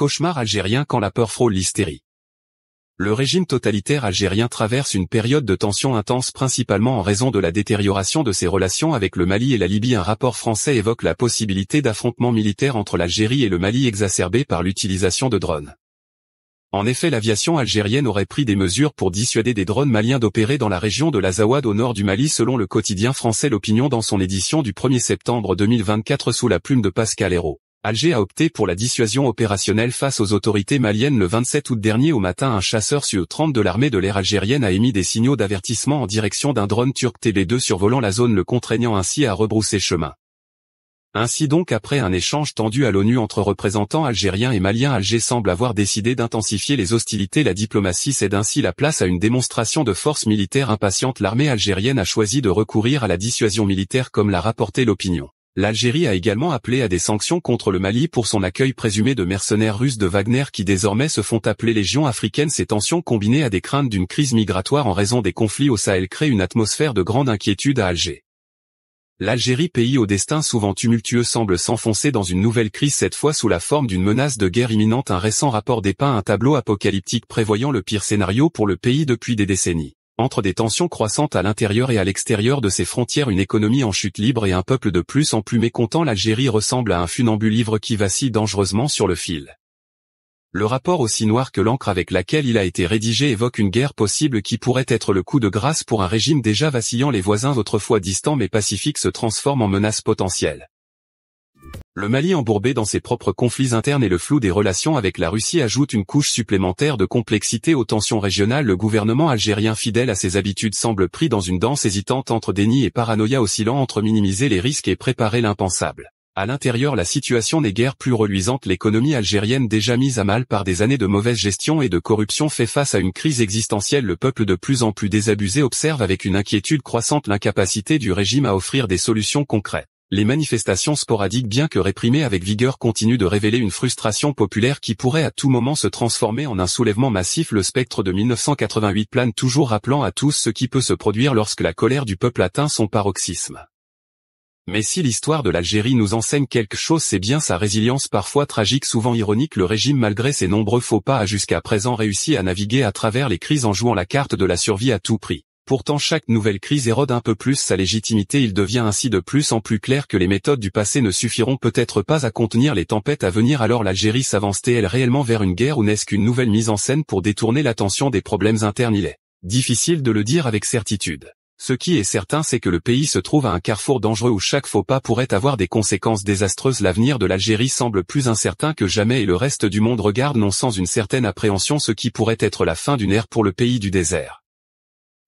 Cauchemar algérien quand la peur frôle l'hystérie. Le régime totalitaire algérien traverse une période de tension intense principalement en raison de la détérioration de ses relations avec le Mali et la Libye. Un rapport français évoque la possibilité d'affrontements militaires entre l'Algérie et le Mali exacerbés par l'utilisation de drones. En effet, l'aviation algérienne aurait pris des mesures pour dissuader des drones maliens d'opérer dans la région de l'Azawad au nord du Mali selon le quotidien français L'Opinion dans son édition du 1er septembre 2024 sous la plume de Pascal Hérault. Alger a opté pour la dissuasion opérationnelle face aux autorités maliennes le 27 août dernier au matin un chasseur Su-30 de l'armée de l'air algérienne a émis des signaux d'avertissement en direction d'un drone turc TB2 survolant la zone le contraignant ainsi à rebrousser chemin. Ainsi donc après un échange tendu à l'ONU entre représentants algériens et maliens Alger semble avoir décidé d'intensifier les hostilités la diplomatie cède ainsi la place à une démonstration de force militaire impatiente l'armée algérienne a choisi de recourir à la dissuasion militaire comme l'a rapporté l'opinion. L'Algérie a également appelé à des sanctions contre le Mali pour son accueil présumé de mercenaires russes de Wagner qui désormais se font appeler Légion africaine. Ces tensions combinées à des craintes d'une crise migratoire en raison des conflits au Sahel créent une atmosphère de grande inquiétude à Alger. L'Algérie, pays au destin souvent tumultueux, semble s'enfoncer dans une nouvelle crise cette fois sous la forme d'une menace de guerre imminente. Un récent rapport dépeint un tableau apocalyptique prévoyant le pire scénario pour le pays depuis des décennies entre des tensions croissantes à l'intérieur et à l'extérieur de ses frontières une économie en chute libre et un peuple de plus en plus mécontent l'Algérie ressemble à un funambule ivre qui vacille dangereusement sur le fil. Le rapport aussi noir que l'encre avec laquelle il a été rédigé évoque une guerre possible qui pourrait être le coup de grâce pour un régime déjà vacillant les voisins autrefois distants mais pacifiques se transforment en menace potentielle. Le Mali embourbé dans ses propres conflits internes et le flou des relations avec la Russie ajoute une couche supplémentaire de complexité aux tensions régionales. Le gouvernement algérien fidèle à ses habitudes semble pris dans une danse hésitante entre déni et paranoïa oscillant entre minimiser les risques et préparer l'impensable. À l'intérieur la situation n'est guère plus reluisante l'économie algérienne déjà mise à mal par des années de mauvaise gestion et de corruption fait face à une crise existentielle le peuple de plus en plus désabusé observe avec une inquiétude croissante l'incapacité du régime à offrir des solutions concrètes les manifestations sporadiques bien que réprimées avec vigueur continuent de révéler une frustration populaire qui pourrait à tout moment se transformer en un soulèvement massif. Le spectre de 1988 plane toujours rappelant à tous ce qui peut se produire lorsque la colère du peuple atteint son paroxysme. Mais si l'histoire de l'Algérie nous enseigne quelque chose c'est bien sa résilience parfois tragique souvent ironique le régime malgré ses nombreux faux pas a jusqu'à présent réussi à naviguer à travers les crises en jouant la carte de la survie à tout prix. Pourtant chaque nouvelle crise érode un peu plus sa légitimité il devient ainsi de plus en plus clair que les méthodes du passé ne suffiront peut-être pas à contenir les tempêtes à venir alors l'Algérie s'avance-t-elle réellement vers une guerre ou n'est-ce qu'une nouvelle mise en scène pour détourner l'attention des problèmes internes il est difficile de le dire avec certitude. Ce qui est certain c'est que le pays se trouve à un carrefour dangereux où chaque faux pas pourrait avoir des conséquences désastreuses. L'avenir de l'Algérie semble plus incertain que jamais et le reste du monde regarde non sans une certaine appréhension ce qui pourrait être la fin d'une ère pour le pays du désert.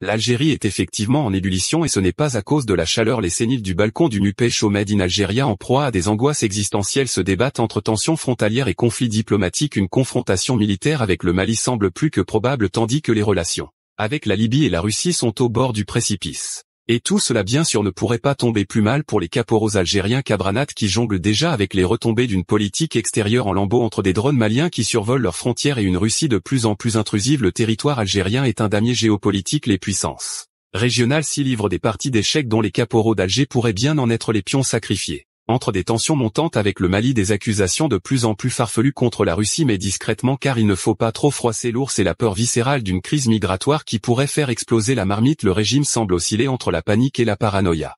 L'Algérie est effectivement en ébullition et ce n'est pas à cause de la chaleur les séniles du balcon du Nupé au in en proie à des angoisses existentielles se débattent entre tensions frontalières et conflits diplomatiques une confrontation militaire avec le Mali semble plus que probable tandis que les relations avec la Libye et la Russie sont au bord du précipice. Et tout cela bien sûr ne pourrait pas tomber plus mal pour les caporaux algériens Cabranat qui jonglent déjà avec les retombées d'une politique extérieure en lambeaux entre des drones maliens qui survolent leurs frontières et une Russie de plus en plus intrusive. Le territoire algérien est un damier géopolitique les puissances régionales s'y livrent des parties d'échecs dont les caporaux d'Alger pourraient bien en être les pions sacrifiés entre des tensions montantes avec le Mali des accusations de plus en plus farfelues contre la Russie mais discrètement car il ne faut pas trop froisser l'ours et la peur viscérale d'une crise migratoire qui pourrait faire exploser la marmite le régime semble osciller entre la panique et la paranoïa.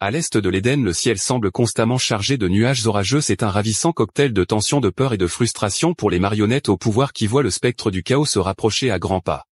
À l'est de l'Éden le ciel semble constamment chargé de nuages orageux c'est un ravissant cocktail de tensions de peur et de frustration pour les marionnettes au pouvoir qui voient le spectre du chaos se rapprocher à grands pas.